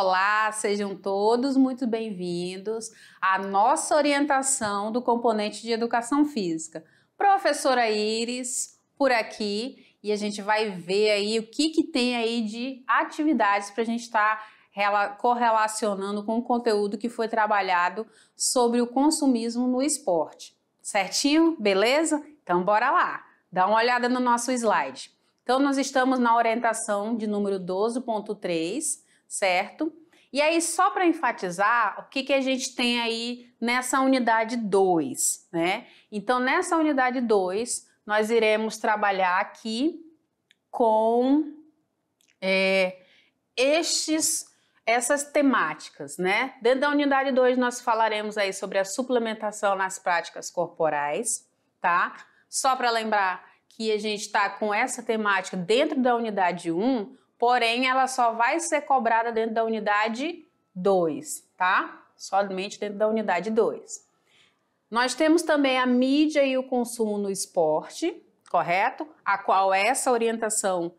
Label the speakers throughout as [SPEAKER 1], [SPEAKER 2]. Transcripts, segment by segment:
[SPEAKER 1] Olá, sejam todos muito bem-vindos à nossa orientação do componente de educação física. Professora Iris, por aqui, e a gente vai ver aí o que, que tem aí de atividades para a gente estar tá correlacionando com o conteúdo que foi trabalhado sobre o consumismo no esporte. Certinho? Beleza? Então, bora lá! Dá uma olhada no nosso slide. Então, nós estamos na orientação de número 12.3 certo? E aí, só para enfatizar, o que, que a gente tem aí nessa unidade 2, né? Então, nessa unidade 2, nós iremos trabalhar aqui com é, estes, essas temáticas, né? Dentro da unidade 2, nós falaremos aí sobre a suplementação nas práticas corporais, tá? Só para lembrar que a gente está com essa temática dentro da unidade 1, um, porém ela só vai ser cobrada dentro da unidade 2, tá? Somente dentro da unidade 2. Nós temos também a mídia e o consumo no esporte, correto? A qual essa orientação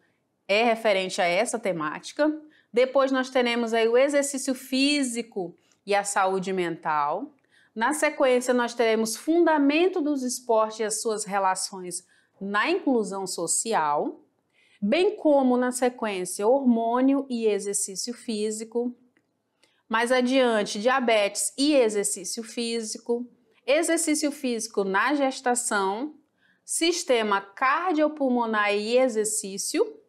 [SPEAKER 1] é referente a essa temática. Depois nós teremos aí o exercício físico e a saúde mental. Na sequência nós teremos fundamento dos esportes e as suas relações na inclusão social bem como na sequência hormônio e exercício físico, mais adiante diabetes e exercício físico, exercício físico na gestação, sistema cardiopulmonar e exercício.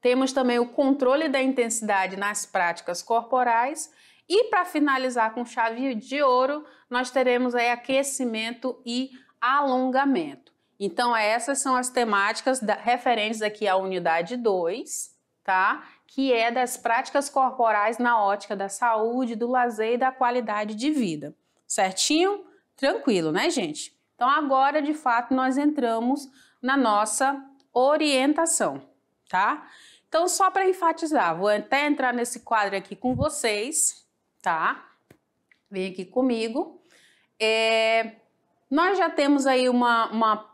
[SPEAKER 1] Temos também o controle da intensidade nas práticas corporais e para finalizar com chave de ouro, nós teremos aí aquecimento e alongamento. Então, essas são as temáticas da, referentes aqui à unidade 2, tá? Que é das práticas corporais na ótica da saúde, do lazer e da qualidade de vida. Certinho? Tranquilo, né, gente? Então, agora, de fato, nós entramos na nossa orientação, tá? Então, só para enfatizar, vou até entrar nesse quadro aqui com vocês, tá? Vem aqui comigo. É, nós já temos aí uma, uma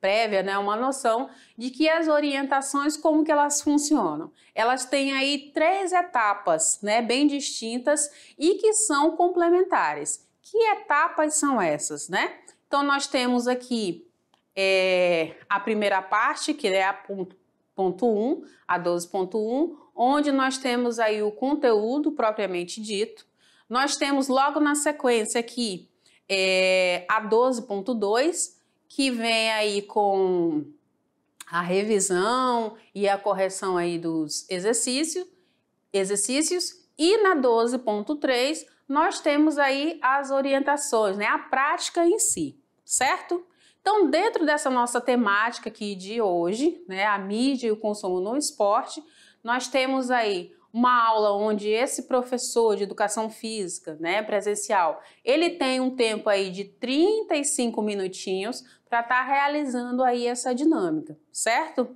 [SPEAKER 1] prévia, né, uma noção de que as orientações, como que elas funcionam. Elas têm aí três etapas né, bem distintas e que são complementares. Que etapas são essas? Né? Então, nós temos aqui é, a primeira parte, que é a ponto, ponto 1, a 12.1, onde nós temos aí o conteúdo propriamente dito. Nós temos logo na sequência aqui é, a 12.2, que vem aí com a revisão e a correção aí dos exercícios, exercícios e na 12.3 nós temos aí as orientações, né, a prática em si, certo? Então, dentro dessa nossa temática aqui de hoje, né, a mídia e o consumo no esporte, nós temos aí uma aula onde esse professor de educação física, né, presencial, ele tem um tempo aí de 35 minutinhos para estar tá realizando aí essa dinâmica, certo?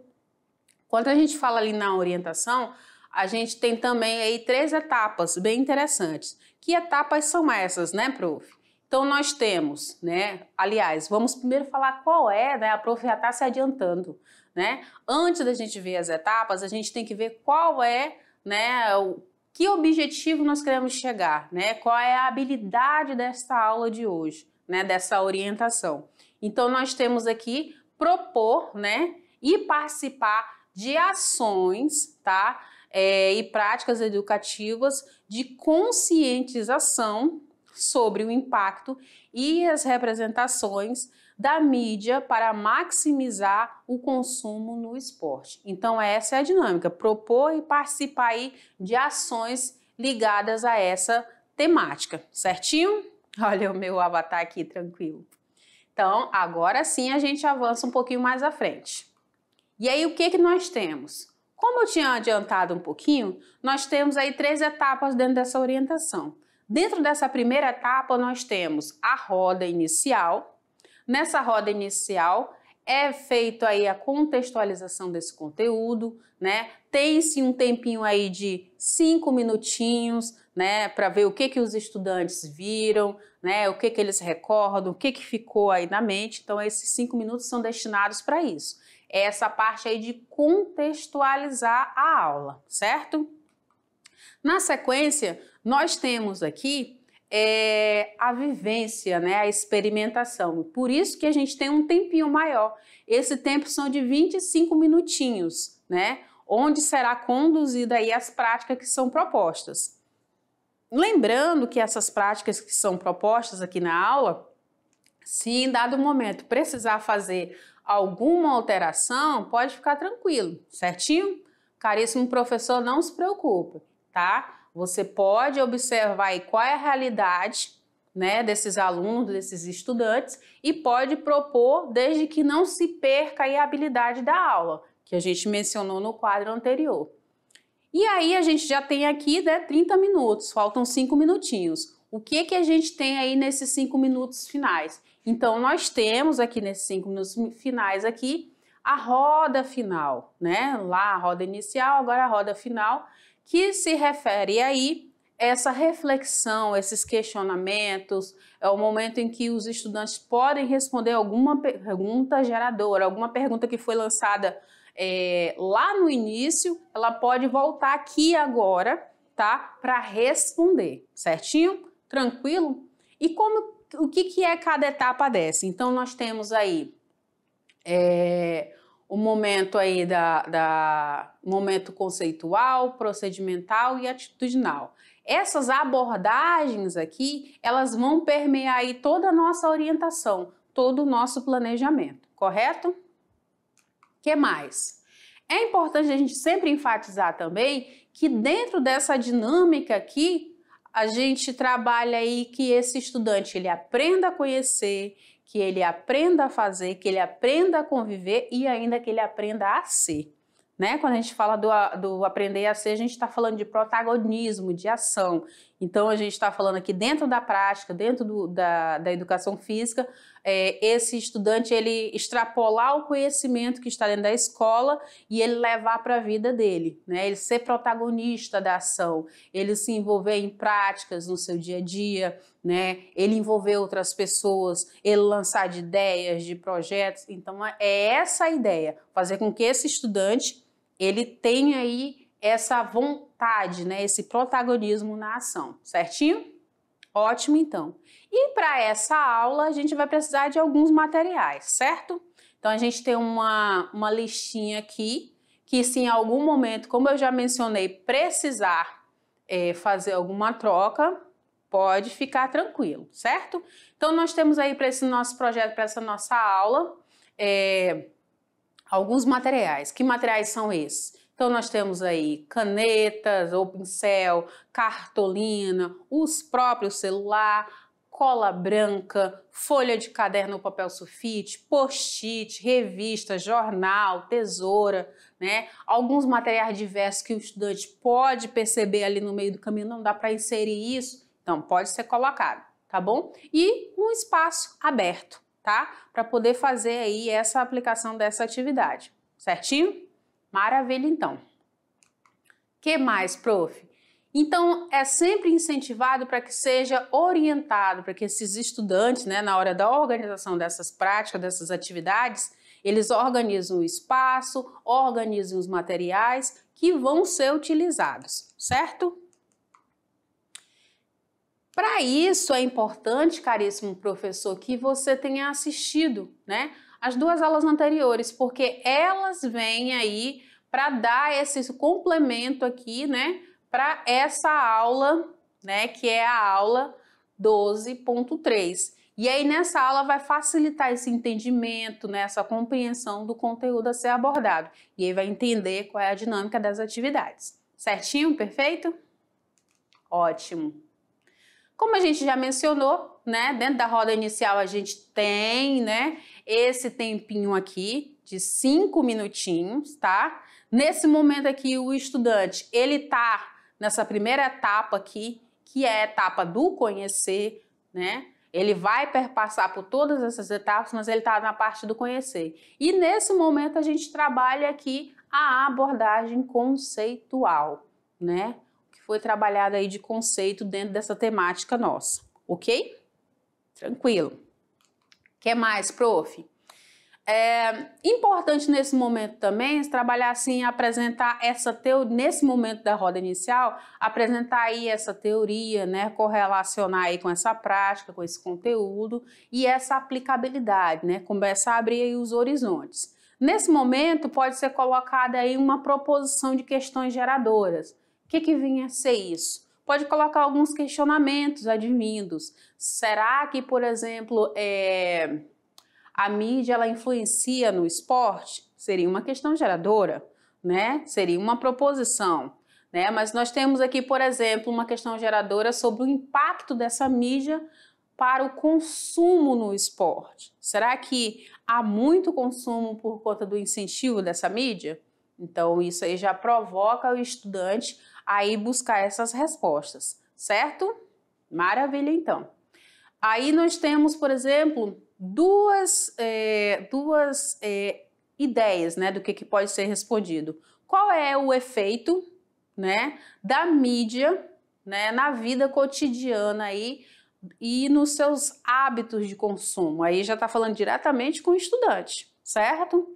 [SPEAKER 1] Quando a gente fala ali na orientação, a gente tem também aí três etapas bem interessantes. Que etapas são essas, né, prof? Então nós temos, né? Aliás, vamos primeiro falar qual é, né? A prof já está se adiantando, né? Antes da gente ver as etapas, a gente tem que ver qual é, né? O, que objetivo nós queremos chegar, né? Qual é a habilidade desta aula de hoje? né, dessa orientação. Então, nós temos aqui propor né, e participar de ações tá, é, e práticas educativas de conscientização sobre o impacto e as representações da mídia para maximizar o consumo no esporte. Então essa é a dinâmica, propor e participar de ações ligadas a essa temática, certinho? Olha o meu avatar aqui tranquilo. Então, agora sim a gente avança um pouquinho mais à frente. E aí, o que, que nós temos? Como eu tinha adiantado um pouquinho, nós temos aí três etapas dentro dessa orientação. Dentro dessa primeira etapa, nós temos a roda inicial. Nessa roda inicial, é feito aí a contextualização desse conteúdo, né? Tem-se um tempinho aí de cinco minutinhos, né, para ver o que que os estudantes viram, né, o que que eles recordam, o que que ficou aí na mente. Então esses cinco minutos são destinados para isso. É essa parte aí de contextualizar a aula, certo? Na sequência, nós temos aqui é, a vivência, né, a experimentação. Por isso que a gente tem um tempinho maior. Esse tempo são de 25 minutinhos, né, onde será conduzida aí as práticas que são propostas. Lembrando que essas práticas que são propostas aqui na aula, se em dado momento precisar fazer alguma alteração, pode ficar tranquilo, certinho? Caríssimo professor, não se preocupe, tá? Você pode observar qual é a realidade né, desses alunos, desses estudantes, e pode propor desde que não se perca a habilidade da aula, que a gente mencionou no quadro anterior. E aí a gente já tem aqui né, 30 minutos, faltam 5 minutinhos. O que, que a gente tem aí nesses 5 minutos finais? Então, nós temos aqui nesses 5 minutos finais aqui a roda final, né? Lá a roda inicial, agora a roda final, que se refere aí essa reflexão, esses questionamentos, é o momento em que os estudantes podem responder alguma pergunta geradora, alguma pergunta que foi lançada é, lá no início, ela pode voltar aqui agora, tá? Para responder, certinho? Tranquilo? E como o que, que é cada etapa dessa? Então, nós temos aí é, o momento aí da, da momento conceitual, procedimental e atitudinal. Essas abordagens aqui, elas vão permear aí toda a nossa orientação, todo o nosso planejamento, correto? Que mais? É importante a gente sempre enfatizar também que dentro dessa dinâmica aqui, a gente trabalha aí que esse estudante ele aprenda a conhecer, que ele aprenda a fazer, que ele aprenda a conviver e ainda que ele aprenda a ser. Né? Quando a gente fala do, do aprender a ser, a gente está falando de protagonismo, de ação. Então, a gente está falando aqui dentro da prática, dentro do, da, da educação física, é, esse estudante ele extrapolar o conhecimento que está dentro da escola e ele levar para a vida dele, né? Ele ser protagonista da ação, ele se envolver em práticas no seu dia a dia, né? Ele envolver outras pessoas, ele lançar de ideias, de projetos. Então é, é essa a ideia, fazer com que esse estudante ele tenha aí essa vontade, né, esse protagonismo na ação, certinho? Ótimo, então. E para essa aula, a gente vai precisar de alguns materiais, certo? Então, a gente tem uma, uma listinha aqui, que se em algum momento, como eu já mencionei, precisar é, fazer alguma troca, pode ficar tranquilo, certo? Então, nós temos aí para esse nosso projeto, para essa nossa aula, é, alguns materiais. Que materiais são esses? Então, nós temos aí canetas ou pincel, cartolina, os próprios celular, cola branca, folha de caderno ou papel sulfite, post-it, revista, jornal, tesoura, né? Alguns materiais diversos que o estudante pode perceber ali no meio do caminho, não dá para inserir isso, então pode ser colocado, tá bom? E um espaço aberto, tá? Para poder fazer aí essa aplicação dessa atividade, certinho? Maravilha, então. Que mais, prof? Então, é sempre incentivado para que seja orientado, para que esses estudantes, né, na hora da organização dessas práticas, dessas atividades, eles organizam o espaço, organizam os materiais que vão ser utilizados, certo? Para isso é importante, caríssimo professor, que você tenha assistido, né, as duas aulas anteriores, porque elas vêm aí para dar esse complemento aqui, né, para essa aula, né, que é a aula 12.3. E aí nessa aula vai facilitar esse entendimento, né, essa compreensão do conteúdo a ser abordado. E aí vai entender qual é a dinâmica das atividades. Certinho? Perfeito? Ótimo. Como a gente já mencionou, né, dentro da roda inicial a gente tem, né, esse tempinho aqui de cinco minutinhos, tá? Nesse momento aqui, o estudante, ele tá nessa primeira etapa aqui, que é a etapa do conhecer, né? Ele vai perpassar por todas essas etapas, mas ele está na parte do conhecer. E nesse momento a gente trabalha aqui a abordagem conceitual, né? O Que foi trabalhado aí de conceito dentro dessa temática nossa, ok? Tranquilo. Quer mais, prof? É importante nesse momento também trabalhar assim, apresentar essa teoria, nesse momento da roda inicial, apresentar aí essa teoria, né, correlacionar aí com essa prática, com esse conteúdo e essa aplicabilidade, né, começar a abrir aí os horizontes. Nesse momento pode ser colocada aí uma proposição de questões geradoras. O que que vinha a ser isso? pode colocar alguns questionamentos advindos. Será que, por exemplo, é, a mídia ela influencia no esporte? Seria uma questão geradora, né? Seria uma proposição. Né? Mas nós temos aqui, por exemplo, uma questão geradora sobre o impacto dessa mídia para o consumo no esporte. Será que há muito consumo por conta do incentivo dessa mídia? Então, isso aí já provoca o estudante a ir buscar essas respostas, certo? Maravilha, então. Aí nós temos, por exemplo, duas, é, duas é, ideias né, do que, que pode ser respondido. Qual é o efeito né, da mídia né, na vida cotidiana aí e nos seus hábitos de consumo? Aí já está falando diretamente com o estudante, certo?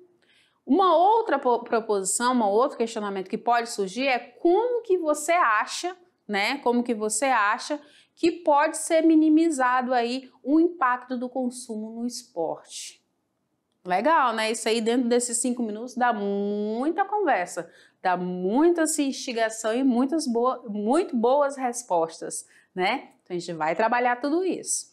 [SPEAKER 1] Uma outra proposição, um outro questionamento que pode surgir é como que você acha, né? Como que você acha que pode ser minimizado aí o impacto do consumo no esporte? Legal, né? Isso aí dentro desses cinco minutos dá muita conversa, dá muita assim, instigação e muitas muito boas respostas, né? Então a gente vai trabalhar tudo isso.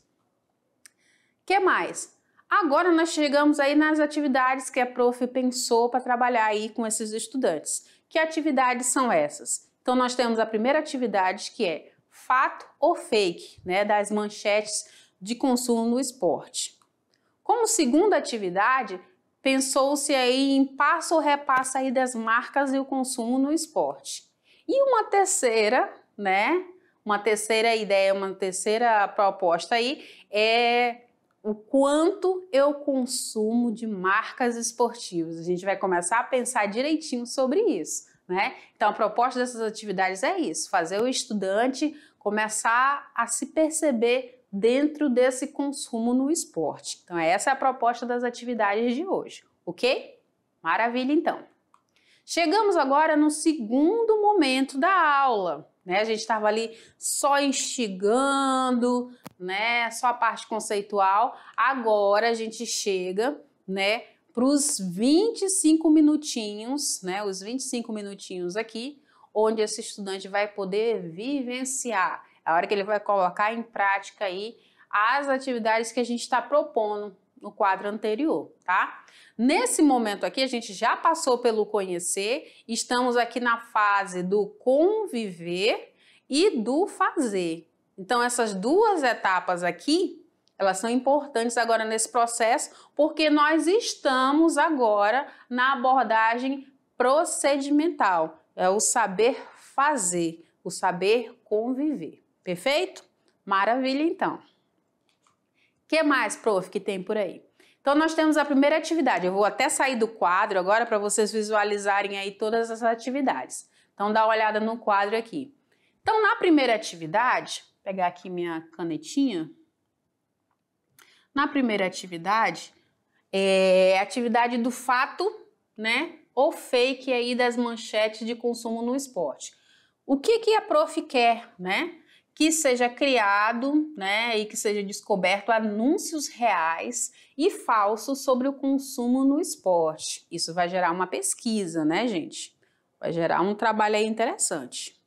[SPEAKER 1] Que mais? Agora nós chegamos aí nas atividades que a prof pensou para trabalhar aí com esses estudantes. Que atividades são essas? Então nós temos a primeira atividade que é fato ou fake, né, das manchetes de consumo no esporte. Como segunda atividade, pensou-se aí em passo ou repasso aí das marcas e o consumo no esporte. E uma terceira, né, uma terceira ideia, uma terceira proposta aí é o quanto eu consumo de marcas esportivas. A gente vai começar a pensar direitinho sobre isso. Né? Então, a proposta dessas atividades é isso: fazer o estudante começar a se perceber dentro desse consumo no esporte. Então, essa é a proposta das atividades de hoje, ok? Maravilha, então. Chegamos agora no segundo momento da aula. Né? A gente estava ali só instigando, né? Só a parte conceitual. Agora a gente chega, né, para os 25 minutinhos, né? Os 25 minutinhos aqui, onde esse estudante vai poder vivenciar. É a hora que ele vai colocar em prática aí as atividades que a gente está propondo no quadro anterior, tá? Nesse momento aqui, a gente já passou pelo conhecer, estamos aqui na fase do conviver e do fazer, então essas duas etapas aqui, elas são importantes agora nesse processo, porque nós estamos agora na abordagem procedimental, é o saber fazer, o saber conviver. Perfeito? Maravilha então. Que mais, prof, que tem por aí? Então nós temos a primeira atividade. Eu vou até sair do quadro agora para vocês visualizarem aí todas as atividades. Então dá uma olhada no quadro aqui. Então na primeira atividade, pegar aqui minha canetinha. Na primeira atividade, é, é atividade do fato, né? Ou fake aí das manchetes de consumo no esporte. O que, que a prof quer, né? Que seja criado, né? E que seja descoberto anúncios reais e falsos sobre o consumo no esporte. Isso vai gerar uma pesquisa, né, gente? Vai gerar um trabalho aí interessante.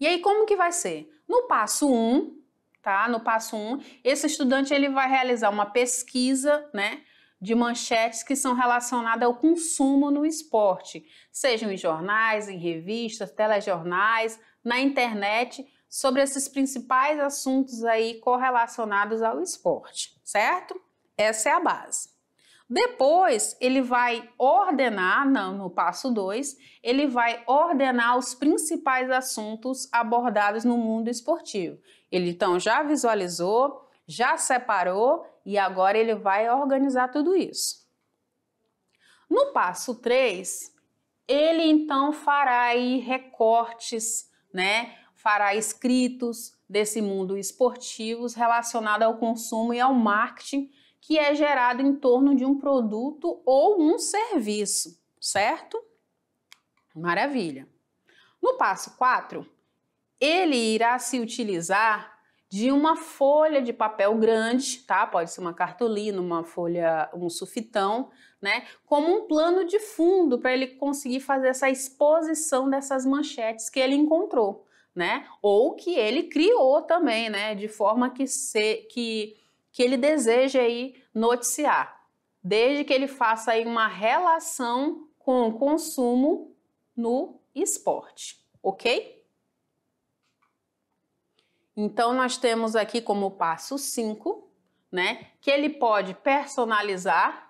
[SPEAKER 1] E aí, como que vai ser? No passo 1, um, tá? No passo 1, um, esse estudante ele vai realizar uma pesquisa, né? De manchetes que são relacionadas ao consumo no esporte, sejam em jornais, em revistas, telejornais, na internet, sobre esses principais assuntos aí correlacionados ao esporte, certo? Essa é a base. Depois, ele vai ordenar, no passo 2, ele vai ordenar os principais assuntos abordados no mundo esportivo. Ele então já visualizou, já separou e agora ele vai organizar tudo isso. No passo 3, ele então fará aí recortes, né? Fará escritos desse mundo esportivo relacionado ao consumo e ao marketing que é gerado em torno de um produto ou um serviço, certo? Maravilha. No passo 4, ele irá se utilizar de uma folha de papel grande, tá? Pode ser uma cartolina, uma folha, um sufitão, né? Como um plano de fundo para ele conseguir fazer essa exposição dessas manchetes que ele encontrou, né? Ou que ele criou também, né? De forma que se que que ele deseja aí noticiar, desde que ele faça aí uma relação com o consumo no esporte, ok? Então nós temos aqui como passo 5, né, que ele pode personalizar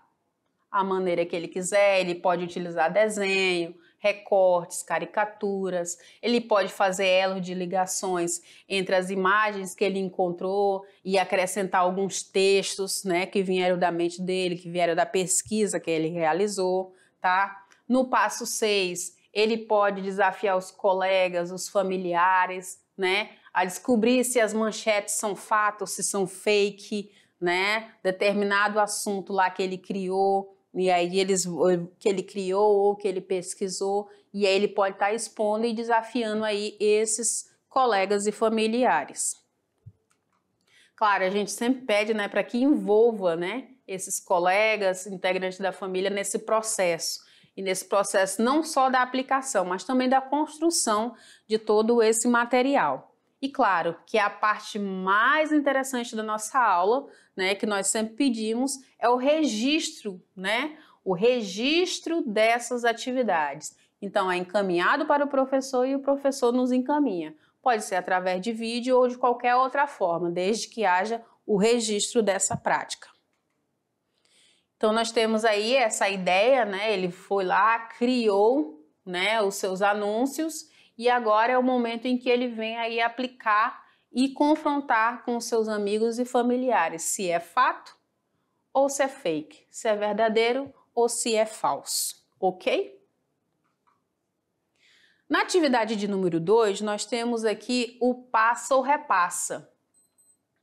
[SPEAKER 1] a maneira que ele quiser, ele pode utilizar desenho, recortes, caricaturas, ele pode fazer elo de ligações entre as imagens que ele encontrou e acrescentar alguns textos né, que vieram da mente dele, que vieram da pesquisa que ele realizou. Tá? No passo 6, ele pode desafiar os colegas, os familiares, né, a descobrir se as manchetes são fato, se são fake, né, determinado assunto lá que ele criou, e aí eles que ele criou ou que ele pesquisou, e aí ele pode estar tá expondo e desafiando aí esses colegas e familiares. Claro, a gente sempre pede, né, para que envolva, né, esses colegas, integrantes da família nesse processo. E nesse processo não só da aplicação, mas também da construção de todo esse material. E claro, que é a parte mais interessante da nossa aula, né, que nós sempre pedimos, é o registro, né? O registro dessas atividades. Então é encaminhado para o professor e o professor nos encaminha. Pode ser através de vídeo ou de qualquer outra forma, desde que haja o registro dessa prática. Então nós temos aí essa ideia, né? Ele foi lá, criou, né, os seus anúncios e agora é o momento em que ele vem aí aplicar e confrontar com seus amigos e familiares se é fato ou se é fake, se é verdadeiro ou se é falso, ok? Na atividade de número 2, nós temos aqui o passa ou repassa.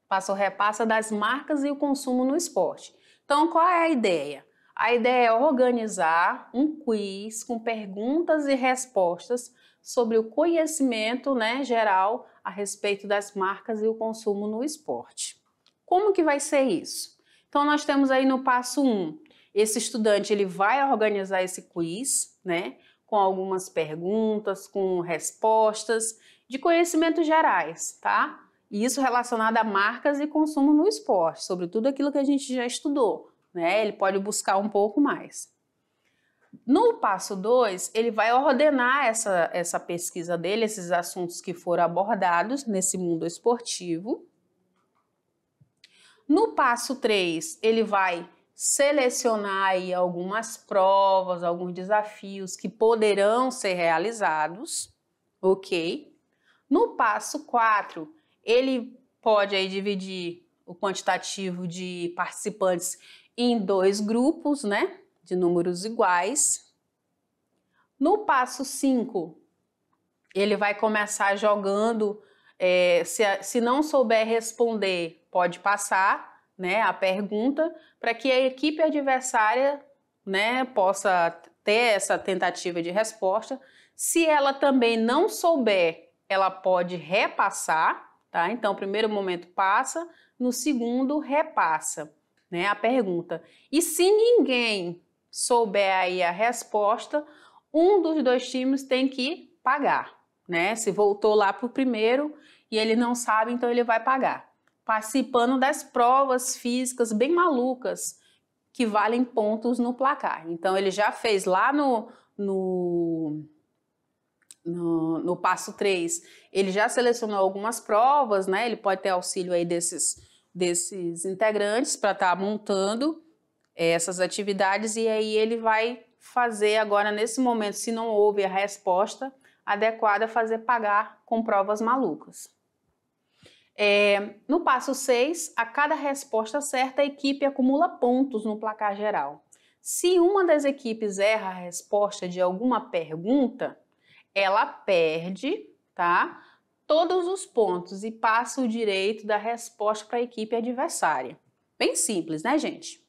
[SPEAKER 1] Passa ou repassa das marcas e o consumo no esporte. Então, qual é a ideia? A ideia é organizar um quiz com perguntas e respostas sobre o conhecimento né, geral a respeito das marcas e o consumo no esporte. Como que vai ser isso? Então nós temos aí no passo 1, um, esse estudante ele vai organizar esse quiz, né, com algumas perguntas, com respostas de conhecimentos gerais, tá? Isso relacionado a marcas e consumo no esporte, sobre tudo aquilo que a gente já estudou, né? Ele pode buscar um pouco mais. No passo 2, ele vai ordenar essa, essa pesquisa dele, esses assuntos que foram abordados nesse mundo esportivo. No passo 3, ele vai selecionar aí algumas provas, alguns desafios que poderão ser realizados, ok? No passo 4, ele pode aí dividir o quantitativo de participantes em dois grupos, né, de números iguais. No passo 5, ele vai começar jogando, é, se, se não souber responder, pode passar, né, a pergunta, para que a equipe adversária, né, possa ter essa tentativa de resposta. Se ela também não souber, ela pode repassar, tá? Então, primeiro momento passa, no segundo repassa né, a pergunta. E se ninguém souber aí a resposta, um dos dois times tem que pagar, né? Se voltou lá para o primeiro e ele não sabe, então ele vai pagar. Participando das provas físicas bem malucas que valem pontos no placar. Então ele já fez lá no, no no, no, passo 3, ele já selecionou algumas provas, né? Ele pode ter auxílio aí desses desses integrantes para estar tá montando é, essas atividades e aí ele vai fazer agora nesse momento, se não houve a resposta adequada, fazer pagar com provas malucas. É, no passo 6, a cada resposta certa, a equipe acumula pontos no placar geral. Se uma das equipes erra a resposta de alguma pergunta, ela perde, tá? todos os pontos e passa o direito da resposta para a equipe adversária. Bem simples, né, gente?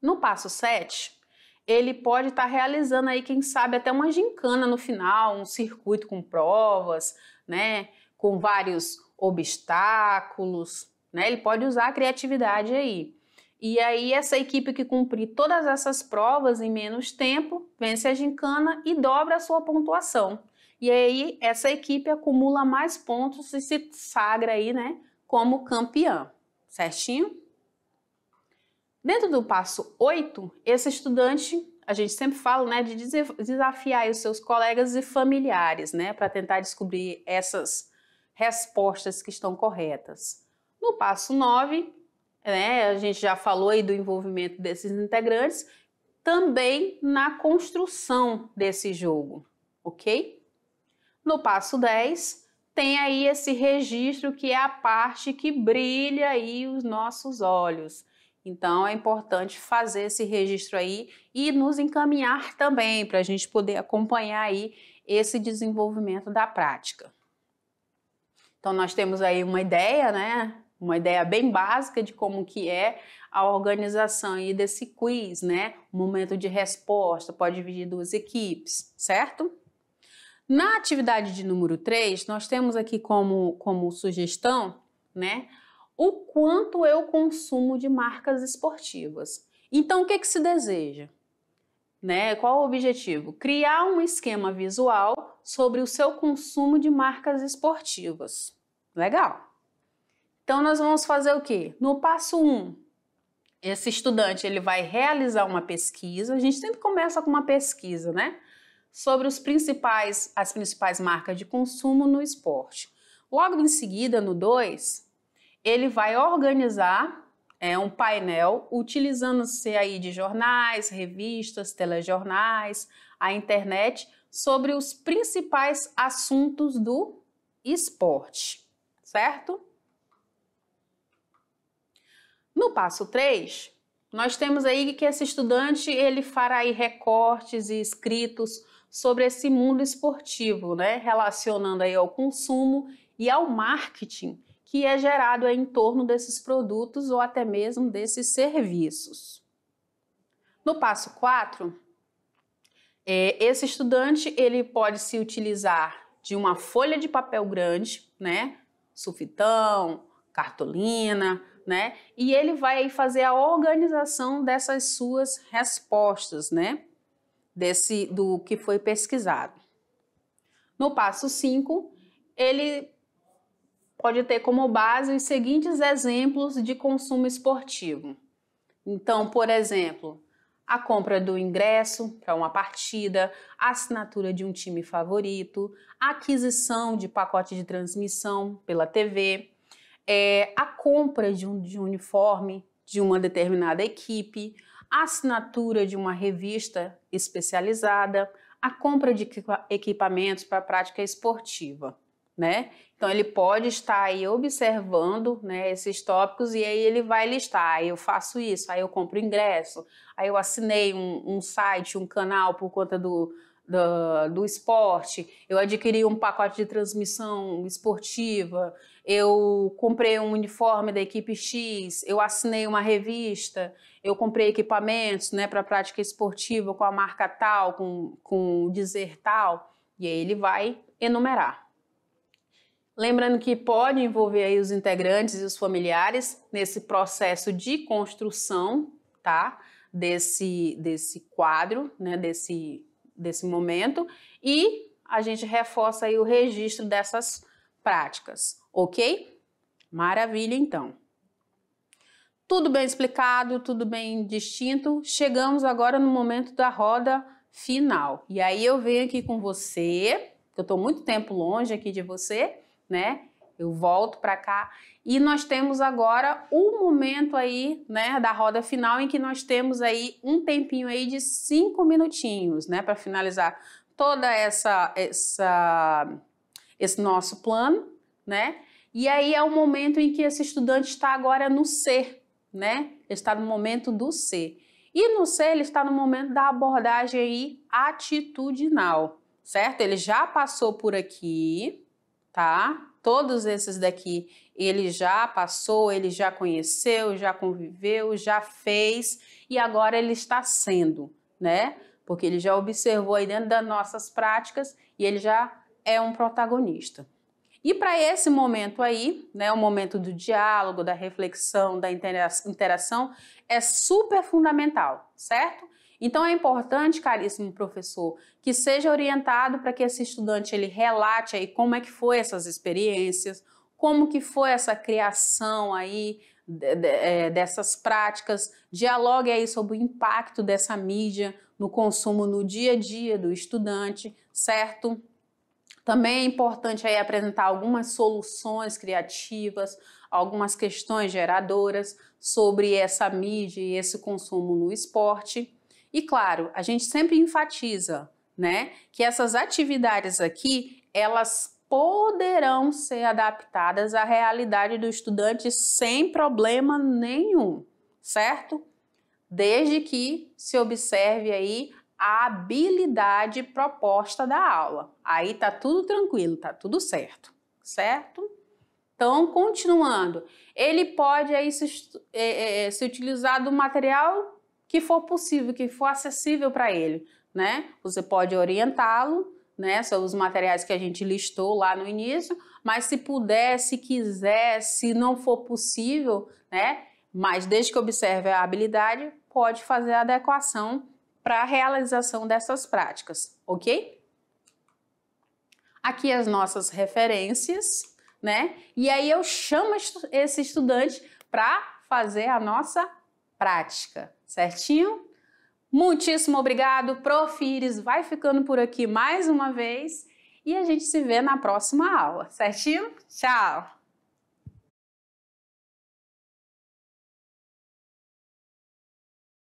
[SPEAKER 1] No passo 7, ele pode estar tá realizando aí, quem sabe, até uma gincana no final, um circuito com provas, né, com vários obstáculos, né? Ele pode usar a criatividade aí. E aí essa equipe que cumprir todas essas provas em menos tempo, vence a gincana e dobra a sua pontuação. E aí essa equipe acumula mais pontos e se sagra aí, né, como campeã. Certinho? Dentro do passo 8, esse estudante, a gente sempre fala, né, de desafiar os seus colegas e familiares, né, para tentar descobrir essas respostas que estão corretas. No passo 9, né, a gente já falou aí do envolvimento desses integrantes, também na construção desse jogo, ok? No passo 10, tem aí esse registro que é a parte que brilha aí os nossos olhos. Então é importante fazer esse registro aí e nos encaminhar também para a gente poder acompanhar aí esse desenvolvimento da prática. Então nós temos aí uma ideia, né? Uma ideia bem básica de como que é a organização aí desse quiz, né? O momento de resposta pode dividir duas equipes, certo? Na atividade de número 3, nós temos aqui como, como sugestão, né? O quanto eu consumo de marcas esportivas. Então, o que, que se deseja? Né? Qual o objetivo? Criar um esquema visual sobre o seu consumo de marcas esportivas. Legal. Então, nós vamos fazer o quê? No passo 1, um, esse estudante ele vai realizar uma pesquisa. A gente sempre começa com uma pesquisa, né? sobre os principais, as principais marcas de consumo no esporte. Logo em seguida, no 2, ele vai organizar é, um painel utilizando-se aí de jornais, revistas, telejornais, a internet, sobre os principais assuntos do esporte, certo? No passo 3, nós temos aí que esse estudante ele fará recortes e escritos sobre esse mundo esportivo, né? relacionando aí ao consumo e ao marketing que é gerado em torno desses produtos ou até mesmo desses serviços. No passo 4, é, esse estudante ele pode se utilizar de uma folha de papel grande, né? Sulfitão, cartolina, né? E ele vai fazer a organização dessas suas respostas, né? desse do que foi pesquisado. No passo 5, ele pode ter como base os seguintes exemplos de consumo esportivo. Então, por exemplo, a compra do ingresso para uma partida, a assinatura de um time favorito, a aquisição de pacote de transmissão pela TV, é, eh, a compra de um, de um uniforme de uma determinada equipe, a assinatura de uma revista especializada, a compra de equipamentos para prática esportiva, né? Então ele pode estar aí observando, né, esses tópicos e aí ele vai listar, aí ah, eu faço isso, aí ah, eu compro ingresso, aí ah, eu assinei um, um site, um canal por conta do do, do esporte, eu adquiri um pacote de transmissão esportiva, eu comprei um uniforme da equipe X, eu assinei uma revista, eu comprei equipamentos né, para prática esportiva com a marca tal, com, com o dizer tal, e aí ele vai enumerar. Lembrando que pode envolver aí os integrantes e os familiares nesse processo de construção, tá? Desse, desse quadro, né? Desse desse momento e a gente reforça aí o registro dessas práticas, ok? Maravilha, então. Tudo bem explicado, tudo bem distinto. Chegamos agora no momento da roda final. E aí eu venho aqui com você, eu estou muito tempo longe aqui de você, né? eu volto para cá e nós temos agora o momento aí, né, da roda final em que nós temos aí um tempinho aí de cinco minutinhos, né, para finalizar toda essa essa esse nosso plano, né? E aí é o momento em que esse estudante está agora no ser, né? Ele está no momento do ser. E no ser ele está no momento da abordagem aí atitudinal, certo? Ele já passou por aqui, tá? todos esses daqui ele já passou, ele já conheceu, já conviveu, já fez e agora ele está sendo, né? Porque ele já observou aí dentro das nossas práticas e ele já é um protagonista. E para esse momento aí, né, o momento do diálogo, da reflexão, da interação, é super fundamental, certo? Então é importante, caríssimo professor, que seja orientado para que esse estudante ele relate aí como é que foi essas experiências, como que foi essa criação aí é, dessas práticas, dialogue aí sobre o impacto dessa mídia no consumo no dia a dia do estudante, certo? Também é importante aí apresentar algumas soluções criativas, algumas questões geradoras sobre essa mídia e esse consumo no esporte. E claro, a gente sempre enfatiza, né, que essas atividades aqui, elas poderão ser adaptadas à realidade do estudante sem problema nenhum, certo? Desde que se observe aí a habilidade proposta da aula. Aí tá tudo tranquilo, tá tudo certo, certo? Então, continuando, ele pode aí se, é, é, se utilizar do material que for possível, que for acessível para ele, né? Você pode orientá-lo, né, sobre os materiais que a gente listou lá no início, mas se puder, se quiser, se não for possível, né? Mas desde que observe a habilidade, pode fazer a adequação para a realização dessas práticas, ok? Aqui as nossas referências, né? E aí eu chamo esse estudante para fazer a nossa prática certinho? Muitíssimo obrigado, Prof. Iris vai ficando por aqui mais uma vez e a gente se vê na próxima aula, certinho? Tchau!